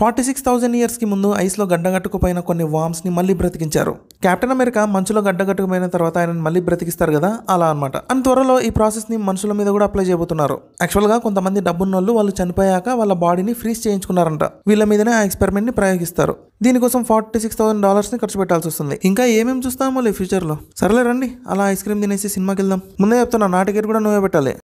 forty six thousand ఇయర్స్కి ముందు ఐస్లో గడ్డగట్టుకుపోయిన కొన్ని వామ్స్ని మళ్ళీ బ్రతికించారు క్యాప్టెన్ అమెరికా మంచులో గడ్డగట్టుకుపోయిన తర్వాత ఆయనను మళ్ళీ బ్రతికిస్తారు కదా అలా అనమాట అండ్ త్వరలో ఈ ప్రాసెస్ని మనుషుల మీద కూడా అప్లై చేయబోతున్నారు యాక్చువల్గా కొంతమంది డబ్బున్నోళ్ళు వాళ్ళు చనిపోయాక వాళ్ళ బాడీని ఫ్రీజ్ చేయించుకున్నారంట వీళ్ళ మీదనే ఆ ఎక్స్పెరిమెంట్ని ప్రయోగిస్తారు దీనికోసం ఫార్టీ సిక్స్ థౌసండ్ డాలర్స్ని ఖర్చు పెట్టాల్సి వస్తుంది ఇంకా ఏమేమి చూస్తామో ఫ్యూచర్లో సరేలే రండి అలా ఐస్ క్రీమ్ తినేసి సినిమాకి వెళ్దాం ముందే చెప్తున్నా నాటికేట్ కూడా నువ్వే పెట్టాలి